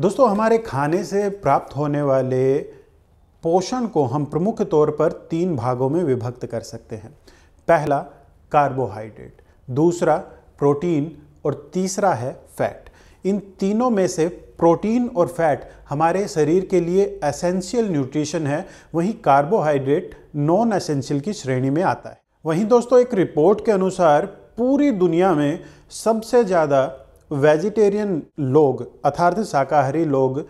दोस्तों हमारे खाने से प्राप्त होने वाले पोषण को हम प्रमुख तौर पर तीन भागों में विभक्त कर सकते हैं पहला कार्बोहाइड्रेट दूसरा प्रोटीन और तीसरा है फैट इन तीनों में से प्रोटीन और फैट हमारे शरीर के लिए एसेंशियल न्यूट्रिशन है वहीं कार्बोहाइड्रेट नॉन एसेंशियल की श्रेणी में आता है वहीं दोस्तों एक रिपोर्ट के अनुसार पूरी दुनिया में सबसे ज़्यादा वेजिटेरियन लोग अर्थात शाकाहारी लोग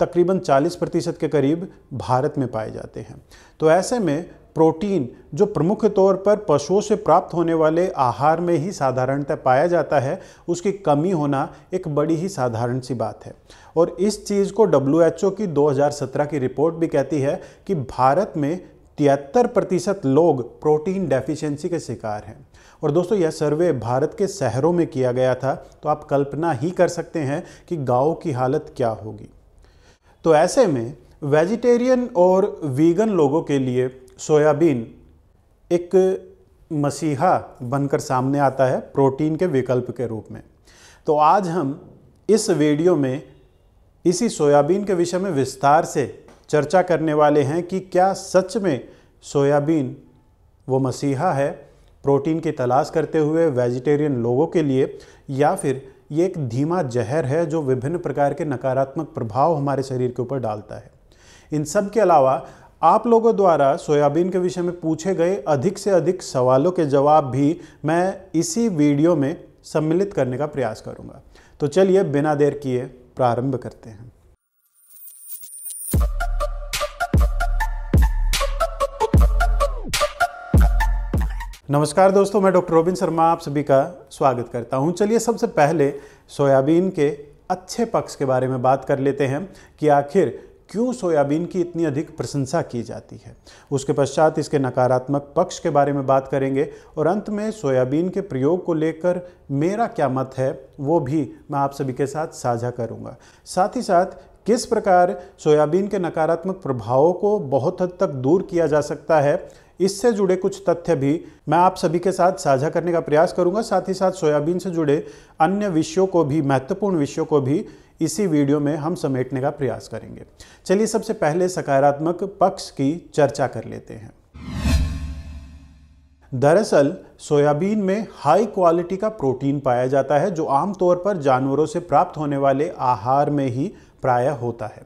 तकरीबन 40 प्रतिशत के करीब भारत में पाए जाते हैं तो ऐसे में प्रोटीन जो प्रमुख तौर पर पशुओं से प्राप्त होने वाले आहार में ही साधारणतः पाया जाता है उसकी कमी होना एक बड़ी ही साधारण सी बात है और इस चीज़ को डब्ल्यू की 2017 की रिपोर्ट भी कहती है कि भारत में तिहत्तर प्रतिशत लोग प्रोटीन डेफिशिएंसी के शिकार हैं और दोस्तों यह सर्वे भारत के शहरों में किया गया था तो आप कल्पना ही कर सकते हैं कि गाँव की हालत क्या होगी तो ऐसे में वेजिटेरियन और वीगन लोगों के लिए सोयाबीन एक मसीहा बनकर सामने आता है प्रोटीन के विकल्प के रूप में तो आज हम इस वीडियो में इसी सोयाबीन के विषय में विस्तार से चर्चा करने वाले हैं कि क्या सच में सोयाबीन वो मसीहा है प्रोटीन की तलाश करते हुए वेजिटेरियन लोगों के लिए या फिर ये एक धीमा जहर है जो विभिन्न प्रकार के नकारात्मक प्रभाव हमारे शरीर के ऊपर डालता है इन सब के अलावा आप लोगों द्वारा सोयाबीन के विषय में पूछे गए अधिक से अधिक सवालों के जवाब भी मैं इसी वीडियो में सम्मिलित करने का प्रयास करूँगा तो चलिए बिना देर किए प्रारंभ करते हैं नमस्कार दोस्तों मैं डॉक्टर रोबिन शर्मा आप सभी का स्वागत करता हूं चलिए सबसे पहले सोयाबीन के अच्छे पक्ष के बारे में बात कर लेते हैं कि आखिर क्यों सोयाबीन की इतनी अधिक प्रशंसा की जाती है उसके पश्चात इसके नकारात्मक पक्ष के बारे में बात करेंगे और अंत में सोयाबीन के प्रयोग को लेकर मेरा क्या मत है वो भी मैं आप सभी के साथ साझा करूँगा साथ ही साथ किस प्रकार सोयाबीन के नकारात्मक प्रभावों को बहुत हद तक दूर किया जा सकता है इससे जुड़े कुछ तथ्य भी मैं आप सभी के साथ साझा करने का प्रयास करूंगा साथ ही साथ सोयाबीन से जुड़े अन्य विषयों को भी महत्वपूर्ण विषयों को भी इसी वीडियो में हम समेटने का प्रयास करेंगे चलिए सबसे पहले सकारात्मक पक्ष की चर्चा कर लेते हैं दरअसल सोयाबीन में हाई क्वालिटी का प्रोटीन पाया जाता है जो आमतौर पर जानवरों से प्राप्त होने वाले आहार में ही प्राय होता है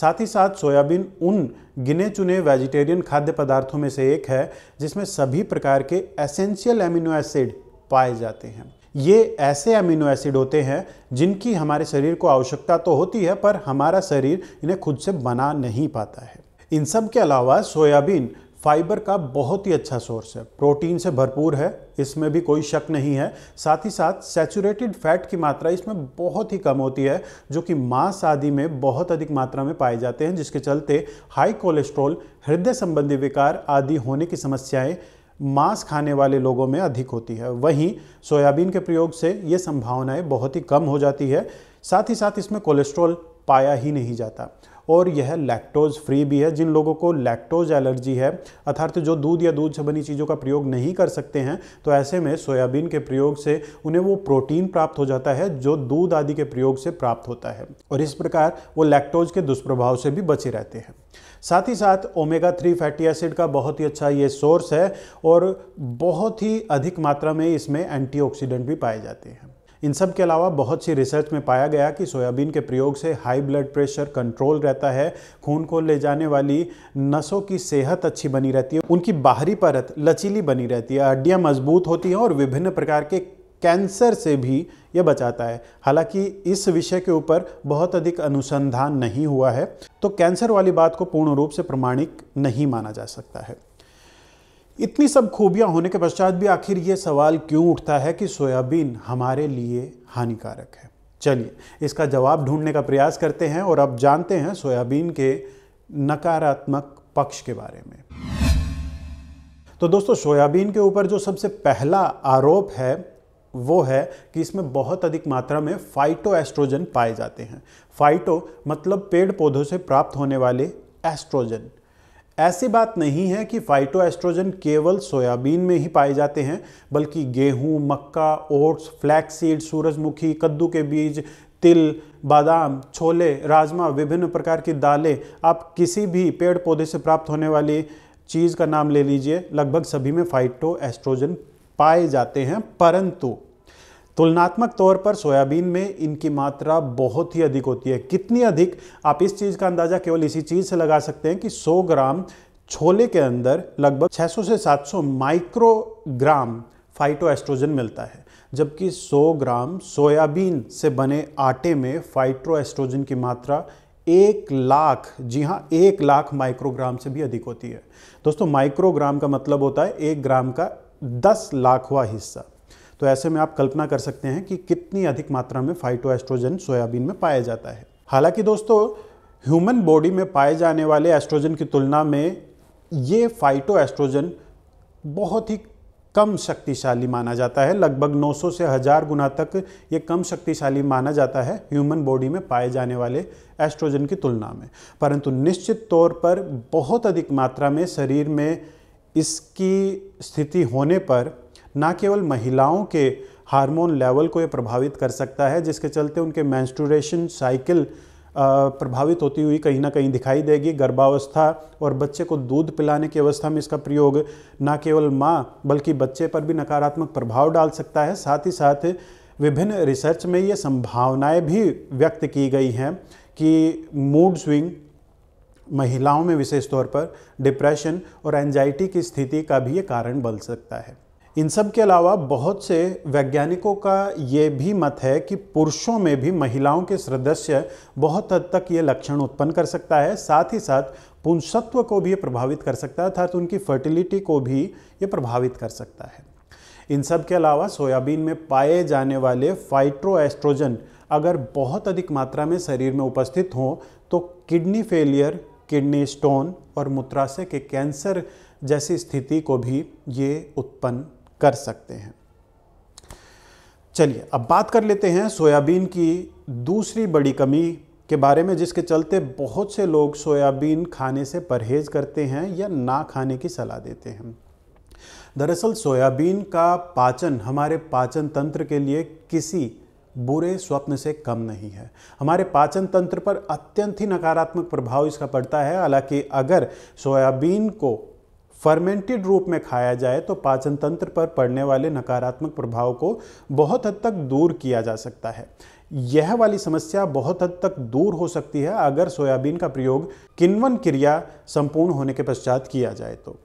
साथ ही साथ सोयाबीन उन गिने चुने वेजिटेरियन खाद्य पदार्थों में से एक है जिसमें सभी प्रकार के एसेंशियल एमिनो एसिड पाए जाते हैं ये ऐसे अमीनो एसिड होते हैं जिनकी हमारे शरीर को आवश्यकता तो होती है पर हमारा शरीर इन्हें खुद से बना नहीं पाता है इन सब के अलावा सोयाबीन फाइबर का बहुत ही अच्छा सोर्स है प्रोटीन से भरपूर है इसमें भी कोई शक नहीं है साथ ही साथ सेचूरेटेड फैट की मात्रा इसमें बहुत ही कम होती है जो कि मांस आदि में बहुत अधिक मात्रा में पाए जाते हैं जिसके चलते हाई कोलेस्ट्रॉल हृदय संबंधी विकार आदि होने की समस्याएं मांस खाने वाले लोगों में अधिक होती है वहीं सोयाबीन के प्रयोग से ये संभावनाएं बहुत ही कम हो जाती है साथ ही साथ इसमें कोलेस्ट्रॉल पाया ही नहीं जाता और यह लैक्टोज फ्री भी है जिन लोगों को लैक्टोज एलर्जी है अर्थात जो दूध या दूध से बनी चीज़ों का प्रयोग नहीं कर सकते हैं तो ऐसे में सोयाबीन के प्रयोग से उन्हें वो प्रोटीन प्राप्त हो जाता है जो दूध आदि के प्रयोग से प्राप्त होता है और इस प्रकार वो लैक्टोज के दुष्प्रभाव से भी बचे रहते हैं साथ ही साथ ओमेगा थ्री फैटी एसिड का बहुत ही अच्छा ये सोर्स है और बहुत ही अधिक मात्रा में इसमें एंटीऑक्सीडेंट भी पाए जाते हैं इन सब के अलावा बहुत सी रिसर्च में पाया गया कि सोयाबीन के प्रयोग से हाई ब्लड प्रेशर कंट्रोल रहता है खून को ले जाने वाली नसों की सेहत अच्छी बनी रहती है उनकी बाहरी परत लचीली बनी रहती है हड्डियाँ मजबूत होती हैं और विभिन्न प्रकार के कैंसर से भी यह बचाता है हालांकि इस विषय के ऊपर बहुत अधिक अनुसंधान नहीं हुआ है तो कैंसर वाली बात को पूर्ण रूप से प्रमाणिक नहीं माना जा सकता है इतनी सब खूबियां होने के पश्चात भी आखिर ये सवाल क्यों उठता है कि सोयाबीन हमारे लिए हानिकारक है चलिए इसका जवाब ढूंढने का प्रयास करते हैं और अब जानते हैं सोयाबीन के नकारात्मक पक्ष के बारे में तो दोस्तों सोयाबीन के ऊपर जो सबसे पहला आरोप है वो है कि इसमें बहुत अधिक मात्रा में फाइटो एस्ट्रोजन पाए जाते हैं फाइटो मतलब पेड़ पौधों से प्राप्त होने वाले एस्ट्रोजन ऐसी बात नहीं है कि फाइटो एस्ट्रोजन केवल सोयाबीन में ही पाए जाते हैं बल्कि गेहूं, मक्का ओट्स फ्लैक्सीड सूरजमुखी कद्दू के बीज तिल बादाम छोले राजमा विभिन्न प्रकार की दालें आप किसी भी पेड़ पौधे से प्राप्त होने वाली चीज़ का नाम ले लीजिए लगभग सभी में फाइटो एस्ट्रोजन पाए जाते हैं परंतु तुलनात्मक तौर पर सोयाबीन में इनकी मात्रा बहुत ही अधिक होती है कितनी अधिक आप इस चीज़ का अंदाज़ा केवल इसी चीज़ से लगा सकते हैं कि 100 ग्राम छोले के अंदर लगभग 600 से 700 माइक्रोग्राम फाइटो एस्ट्रोजन मिलता है जबकि 100 ग्राम सोयाबीन से बने आटे में फाइट्रो एस्ट्रोजन की मात्रा एक लाख जी हाँ एक लाख माइक्रोग्राम से भी अधिक होती है दोस्तों माइक्रोग्राम का मतलब होता है एक ग्राम का दस लाखवा हिस्सा तो ऐसे में आप कल्पना कर सकते हैं कि कितनी अधिक मात्रा में फाइटोएस्ट्रोजन सोयाबीन में पाया जाता है हालांकि दोस्तों ह्यूमन बॉडी में पाए जाने वाले एस्ट्रोजन की तुलना में ये फाइटो एस्ट्रोजन बहुत ही कम शक्तिशाली माना जाता है लगभग 900 से हज़ार गुना तक ये कम शक्तिशाली माना जाता है ह्यूमन बॉडी में पाए जाने वाले एस्ट्रोजन की तुलना में परंतु निश्चित तौर पर बहुत अधिक मात्रा में शरीर में इसकी स्थिति होने पर न केवल महिलाओं के हार्मोन लेवल को ये प्रभावित कर सकता है जिसके चलते उनके मैंस्टूरेशन साइकिल प्रभावित होती हुई कहीं ना कहीं दिखाई देगी गर्भावस्था और बच्चे को दूध पिलाने की अवस्था में इसका प्रयोग न केवल माँ बल्कि बच्चे पर भी नकारात्मक प्रभाव डाल सकता है साथ ही साथ विभिन्न रिसर्च में ये संभावनाएं भी व्यक्त की गई हैं कि मूड स्विंग महिलाओं में विशेष तौर पर डिप्रेशन और एंजाइटी की स्थिति का भी ये कारण बन सकता है इन सब के अलावा बहुत से वैज्ञानिकों का ये भी मत है कि पुरुषों में भी महिलाओं के सदस्य बहुत हद तक ये लक्षण उत्पन्न कर सकता है साथ ही साथ पुंसत्व को भी ये प्रभावित कर सकता है अर्थात उनकी फर्टिलिटी को भी ये प्रभावित कर सकता है इन सब के अलावा सोयाबीन में पाए जाने वाले फाइट्रोएस्ट्रोजन अगर बहुत अधिक मात्रा में शरीर में उपस्थित हों तो किडनी फेलियर किडनी स्टोन और मूत्राशय के कैंसर जैसी स्थिति को भी ये उत्पन्न कर सकते हैं चलिए अब बात कर लेते हैं सोयाबीन की दूसरी बड़ी कमी के बारे में जिसके चलते बहुत से लोग सोयाबीन खाने से परहेज करते हैं या ना खाने की सलाह देते हैं दरअसल सोयाबीन का पाचन हमारे पाचन तंत्र के लिए किसी बुरे स्वप्न से कम नहीं है हमारे पाचन तंत्र पर अत्यंत ही नकारात्मक प्रभाव इसका पड़ता है हालांकि अगर सोयाबीन को फर्मेंटेड रूप में खाया जाए तो पाचन तंत्र पर पड़ने वाले नकारात्मक प्रभाव को बहुत हद तक दूर किया जा सकता है यह वाली समस्या बहुत हद तक दूर हो सकती है अगर सोयाबीन का प्रयोग किन्वन क्रिया संपूर्ण होने के पश्चात किया जाए तो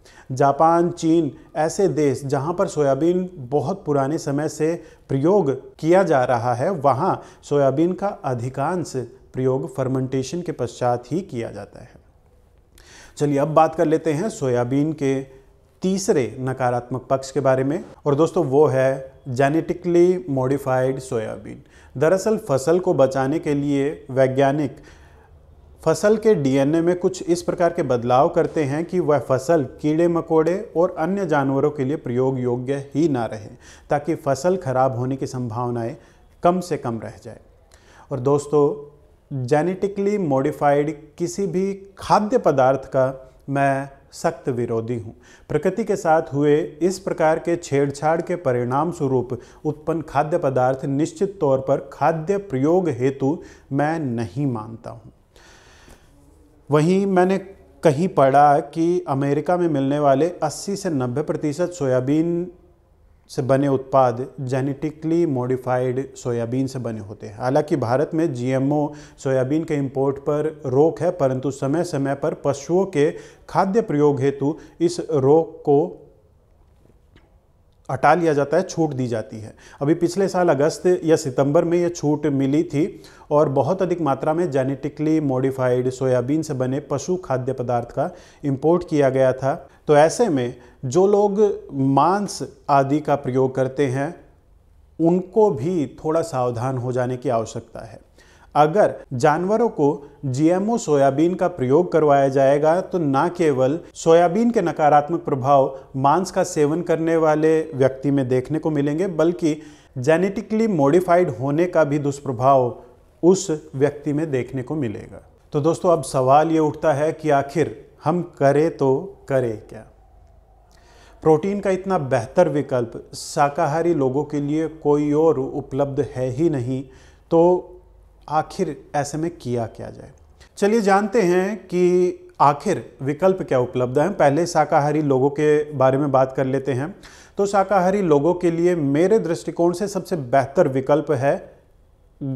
जापान चीन ऐसे देश जहां पर सोयाबीन बहुत पुराने समय से प्रयोग किया जा रहा है वहां सोयाबीन का अधिकांश प्रयोग फर्मेंटेशन के पश्चात ही किया जाता है चलिए अब बात कर लेते हैं सोयाबीन के तीसरे नकारात्मक पक्ष के बारे में और दोस्तों वो है जेनेटिकली मॉडिफाइड सोयाबीन दरअसल फसल को बचाने के लिए वैज्ञानिक फसल के डीएनए में कुछ इस प्रकार के बदलाव करते हैं कि वह फसल कीड़े मकोड़े और अन्य जानवरों के लिए प्रयोग योग्य ही ना रहे ताकि फसल खराब होने की संभावनाएं कम से कम रह जाए और दोस्तों जेनेटिकली मॉडिफाइड किसी भी खाद्य पदार्थ का मैं सख्त विरोधी हूँ प्रकृति के साथ हुए इस प्रकार के छेड़छाड़ के परिणाम स्वरूप उत्पन्न खाद्य पदार्थ निश्चित तौर पर खाद्य प्रयोग हेतु मैं नहीं मानता हूँ वहीं मैंने कहीं पढ़ा कि अमेरिका में मिलने वाले 80 से 90 प्रतिशत सोयाबीन से बने उत्पाद जेनेटिकली मॉडिफाइड सोयाबीन से बने होते हैं हालांकि भारत में जीएमओ सोयाबीन के इंपोर्ट पर रोक है परंतु समय समय पर पशुओं के खाद्य प्रयोग हेतु इस रोक को हटा लिया जाता है छूट दी जाती है अभी पिछले साल अगस्त या सितंबर में यह छूट मिली थी और बहुत अधिक मात्रा में जेनेटिकली मॉडिफाइड सोयाबीन से बने पशु खाद्य पदार्थ का इंपोर्ट किया गया था तो ऐसे में जो लोग मांस आदि का प्रयोग करते हैं उनको भी थोड़ा सावधान हो जाने की आवश्यकता है अगर जानवरों को जीएमओ सोयाबीन का प्रयोग करवाया जाएगा तो न केवल सोयाबीन के नकारात्मक प्रभाव मांस का सेवन करने वाले व्यक्ति में देखने को मिलेंगे बल्कि जेनेटिकली मॉडिफाइड होने का भी दुष्प्रभाव उस व्यक्ति में देखने को मिलेगा तो दोस्तों अब सवाल ये उठता है कि आखिर हम करें तो करें क्या प्रोटीन का इतना बेहतर विकल्प शाकाहारी लोगों के लिए कोई और उपलब्ध है ही नहीं तो आखिर ऐसे में किया क्या जाए चलिए जानते हैं कि आखिर विकल्प क्या उपलब्ध हैं पहले शाकाहारी लोगों के बारे में बात कर लेते हैं तो शाकाहारी लोगों के लिए मेरे दृष्टिकोण से सबसे बेहतर विकल्प है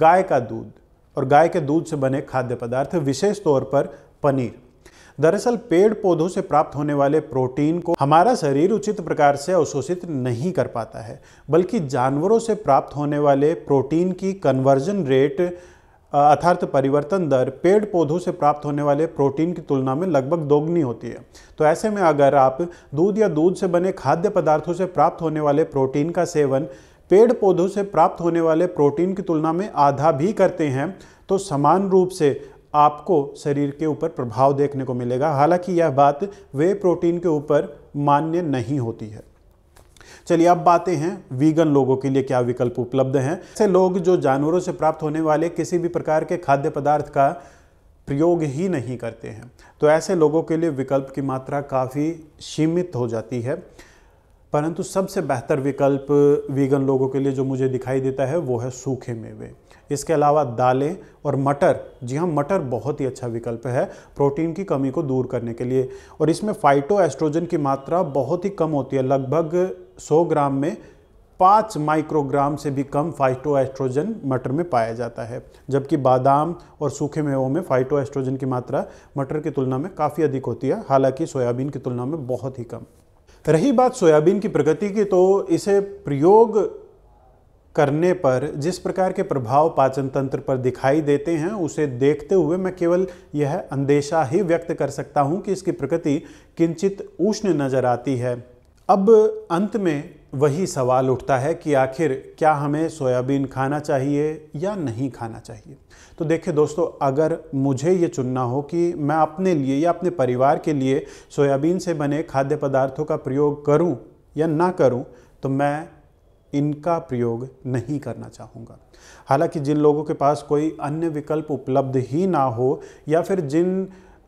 गाय का दूध और गाय के दूध से बने खाद्य पदार्थ विशेष तौर पर पनीर दरअसल पेड़ पौधों से प्राप्त होने वाले प्रोटीन को हमारा शरीर उचित प्रकार से अवशोषित नहीं कर पाता है बल्कि जानवरों से प्राप्त होने वाले प्रोटीन की कन्वर्जन रेट अर्थात परिवर्तन दर पेड़ पौधों से प्राप्त होने वाले प्रोटीन की तुलना में लगभग दोगुनी होती है तो ऐसे में अगर आप दूध या दूध से बने खाद्य पदार्थों से प्राप्त होने वाले प्रोटीन का सेवन पेड़ पौधों से प्राप्त होने वाले प्रोटीन की तुलना में आधा भी करते हैं तो समान रूप से आपको शरीर के ऊपर प्रभाव देखने को मिलेगा हालांकि यह बात वे प्रोटीन के ऊपर मान्य नहीं होती है चलिए अब बातें हैं वीगन लोगों के लिए क्या विकल्प उपलब्ध हैं ऐसे लोग जो जानवरों से प्राप्त होने वाले किसी भी प्रकार के खाद्य पदार्थ का प्रयोग ही नहीं करते हैं तो ऐसे लोगों के लिए विकल्प की मात्रा काफ़ी सीमित हो जाती है परंतु सबसे बेहतर विकल्प वीगन लोगों के लिए जो मुझे दिखाई देता है वो है सूखे मेवे इसके अलावा दालें और मटर जी हाँ मटर बहुत ही अच्छा विकल्प है प्रोटीन की कमी को दूर करने के लिए और इसमें फाइटो एस्ट्रोजन की मात्रा बहुत ही कम होती है लगभग 100 ग्राम में पाँच माइक्रोग्राम से भी कम फाइटो मटर में पाया जाता है जबकि बादाम और सूखे मेवों में फाइटो की मात्रा मटर की तुलना में काफ़ी अधिक होती है हालांकि सोयाबीन की तुलना में बहुत ही कम रही बात सोयाबीन की प्रगति की तो इसे प्रयोग करने पर जिस प्रकार के प्रभाव पाचन तंत्र पर दिखाई देते हैं उसे देखते हुए मैं केवल यह अंदेशा ही व्यक्त कर सकता हूं कि इसकी प्रकृति किंचित उष्ण नज़र आती है अब अंत में वही सवाल उठता है कि आखिर क्या हमें सोयाबीन खाना चाहिए या नहीं खाना चाहिए तो देखिए दोस्तों अगर मुझे ये चुनना हो कि मैं अपने लिए या अपने परिवार के लिए सोयाबीन से बने खाद्य पदार्थों का प्रयोग करूं या ना करूं तो मैं इनका प्रयोग नहीं करना चाहूँगा हालांकि जिन लोगों के पास कोई अन्य विकल्प उपलब्ध ही ना हो या फिर जिन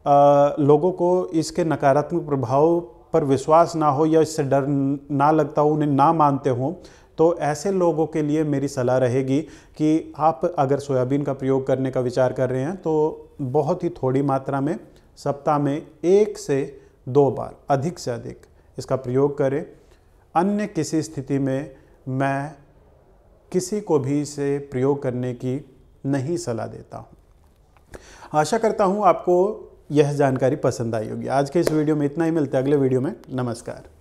आ, लोगों को इसके नकारात्मक प्रभाव पर विश्वास ना हो या इससे डर ना लगता हो उन्हें ना मानते हों तो ऐसे लोगों के लिए मेरी सलाह रहेगी कि आप अगर सोयाबीन का प्रयोग करने का विचार कर रहे हैं तो बहुत ही थोड़ी मात्रा में सप्ताह में एक से दो बार अधिक से अधिक इसका प्रयोग करें अन्य किसी स्थिति में मैं किसी को भी इसे प्रयोग करने की नहीं सलाह देता हूँ आशा करता हूँ आपको यह जानकारी पसंद आई होगी आज के इस वीडियो में इतना ही मिलते हैं अगले वीडियो में नमस्कार